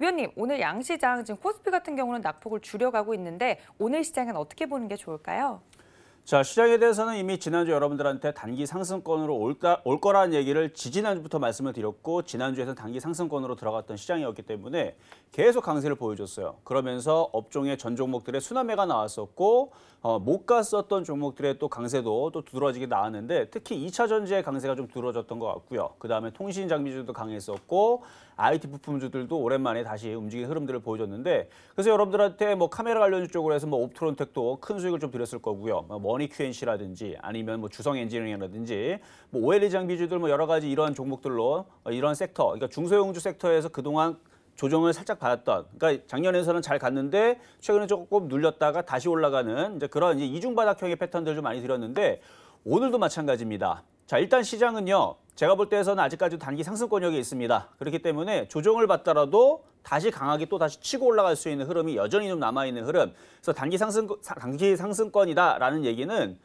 위원님, 오늘 양 시장 지금 코스피 같은 경우는 낙폭을 줄여가고 있는데 오늘 시장은 어떻게 보는 게 좋을까요? 자 시장에 대해서는 이미 지난주 여러분들한테 단기 상승권으로 올까, 올 거라는 얘기를 지지난주부터 말씀을 드렸고 지난주에서 단기 상승권으로 들어갔던 시장이었기 때문에 계속 강세를 보여줬어요. 그러면서 업종의 전 종목들의 순환매가 나왔었고 어, 못 갔었던 종목들의 또 강세도 또 두드러지게 나왔는데 특히 2차 전지의 강세가 좀 두드러졌던 것 같고요. 그다음에 통신 장비주도 강했었고 IT 부품주들도 오랜만에 다시 움직이 흐름들을 보여줬는데 그래서 여러분들한테 뭐 카메라 관련 쪽으로 해서 뭐 옵트론텍도 큰 수익을 좀 드렸을 거고요. 뭐 머니 QNC라든지 아니면 뭐 주성 엔지니어링이라든지 뭐 OLE 장비주들 뭐 여러 가지 이러한 종목들로 어, 이런 섹터 그러니까 중소형주 섹터에서 그동안 조정을 살짝 받았던 그러니까 작년에서는 잘 갔는데 최근에 조금 눌렸다가 다시 올라가는 이제 그런 이제 이중 바닥형의 패턴들을 좀 많이 들였는데 오늘도 마찬가지입니다. 자, 일단 시장은요. 제가 볼 때에서는 아직까지 도 단기 상승 권역에 있습니다. 그렇기 때문에 조정을 받더라도 다시 강하게 또 다시 치고 올라갈 수 있는 흐름이 여전히 좀 남아 있는 흐름. 그래서 단기 상승 단기 상승권이다라는 얘기는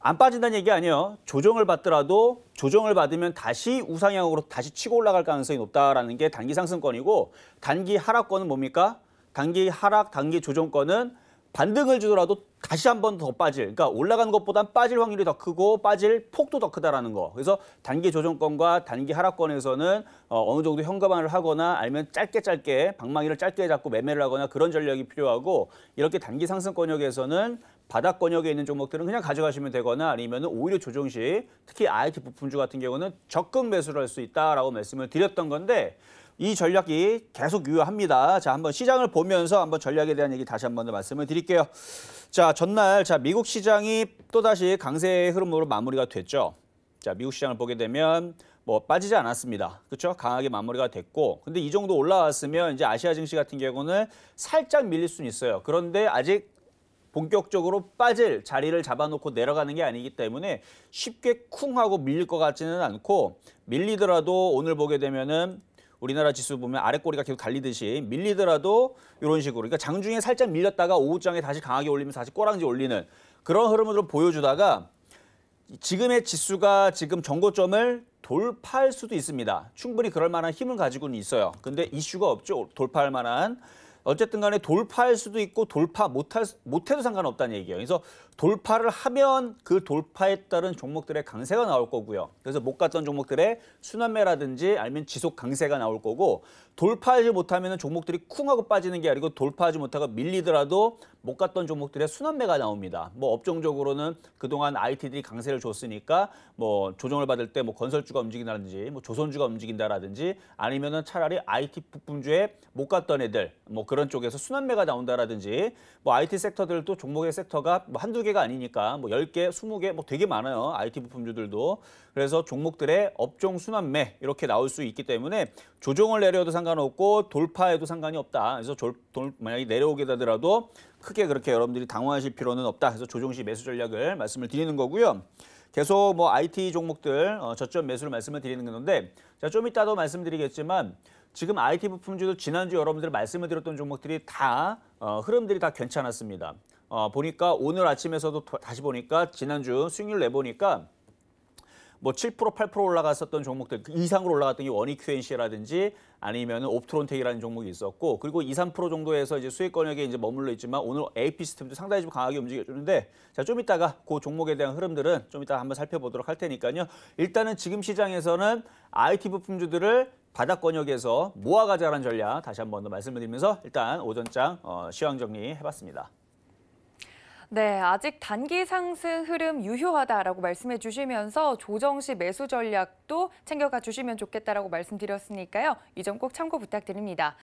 안 빠진다는 얘기 아니에요. 조정을 받더라도 조정을 받으면 다시 우상향으로 다시 치고 올라갈 가능성이 높다라는 게 단기 상승권이고 단기 하락권은 뭡니까? 단기 하락, 단기 조정권은 반등을 주더라도 다시 한 번 더 빠질, 그러니까 올라간 것보단 빠질 확률이 더 크고 빠질 폭도 더 크다라는 거. 그래서 단기 조정권과 단기 하락권에서는 어, 어느 정도 현금화를 하거나 아니면 짧게 짧게 방망이를 짧게 잡고 매매를 하거나 그런 전략이 필요하고 이렇게 단기 상승 권역에서는 바닥 권역에 있는 종목들은 그냥 가져가시면 되거나 아니면 오히려 조정 시 특히 IT 부품주 같은 경우는 적극 매수를 할 수 있다라고 말씀을 드렸던 건데 이 전략이 계속 유효합니다. 자, 한번 시장을 보면서 한번 전략에 대한 얘기 다시 한 번 더 말씀을 드릴게요. 자, 전날 자 미국 시장이 또다시 강세 흐름으로 마무리가 됐죠. 자, 미국 시장을 보게 되면 뭐 빠지지 않았습니다. 그렇죠? 강하게 마무리가 됐고. 근데 이 정도 올라왔으면 이제 아시아 증시 같은 경우는 살짝 밀릴 수는 있어요. 그런데 아직 본격적으로 빠질 자리를 잡아놓고 내려가는 게 아니기 때문에 쉽게 쿵 하고 밀릴 것 같지는 않고 밀리더라도 오늘 보게 되면은 우리나라 지수 보면 아래 꼬리가 계속 갈리듯이 밀리더라도 이런 식으로 그러니까 장중에 살짝 밀렸다가 오후장에 다시 강하게 올리면서 다시 꼬랑지 올리는 그런 흐름으로 보여주다가 지금의 지수가 지금 정고점을 돌파할 수도 있습니다. 충분히 그럴 만한 힘을 가지고는 있어요. 근데 이슈가 없죠. 돌파할 만한 어쨌든 간에 돌파할 수도 있고 돌파 못할 못해도 상관없다는 얘기예요. 그래서 돌파를 하면 그 돌파에 따른 종목들의 강세가 나올 거고요. 그래서 못 갔던 종목들의 순환매라든지 아니면 지속 강세가 나올 거고 돌파하지 못하면 종목들이 쿵하고 빠지는 게 아니고 돌파하지 못하고 밀리더라도 못 갔던 종목들의 순환매가 나옵니다. 뭐 업종적으로는 그동안 IT들이 강세를 줬으니까 뭐 조정을 받을 때 뭐 건설주가 움직인다든지 뭐 조선주가 움직인다라든지 아니면은 차라리 IT 부품주에 못 갔던 애들 뭐 그런 쪽에서 순환매가 나온다라든지 뭐 IT 섹터들도 종목의 섹터가 뭐 한두 개가 아니니까 뭐 10개, 20개 뭐 되게 많아요. IT 부품주들도. 그래서 종목들의 업종 순환매 이렇게 나올 수 있기 때문에 조정을 내려도 상관없고 돌파해도 상관이 없다. 그래서 졸, 돌, 만약에 내려오게 되더라도 크게 그렇게 여러분들이 당황하실 필요는 없다. 그래서 조정 시 매수 전략을 말씀을 드리는 거고요. 계속 뭐 IT 종목들 어, 저점 매수를 말씀을 드리는 건데 자, 좀 이따도 말씀드리겠지만 지금 IT 부품주도 지난주 여러분들 말씀을 드렸던 종목들이 다 어, 흐름들이 다 괜찮았습니다. 어, 보니까 오늘 아침에서도 다시 보니까 지난주 수익률 내보니까 뭐 7% 8% 올라갔었던 종목들 그 이상으로 올라갔던 게 원익 QNC라든지 아니면 옵트론텍이라는 종목이 있었고 그리고 2, 3% 정도에서 이제 수익 권역에 이제 머물러 있지만 오늘 AP 시스템도 상당히 좀 강하게 움직여주는데 자좀 이따가 그 종목에 대한 흐름들은 좀 이따 한번 살펴보도록 할 테니까요. 일단은 지금 시장에서는 IT 부품주들을 바닥 권역에서 모아가자라는 전략 다시 한 번 더 말씀드리면서 일단 오전장 어, 시황 정리해봤습니다. 네, 아직 단기 상승 흐름 유효하다라고 말씀해 주시면서 조정 시 매수 전략도 챙겨가 주시면 좋겠다라고 말씀드렸으니까요. 이 점 꼭 참고 부탁드립니다.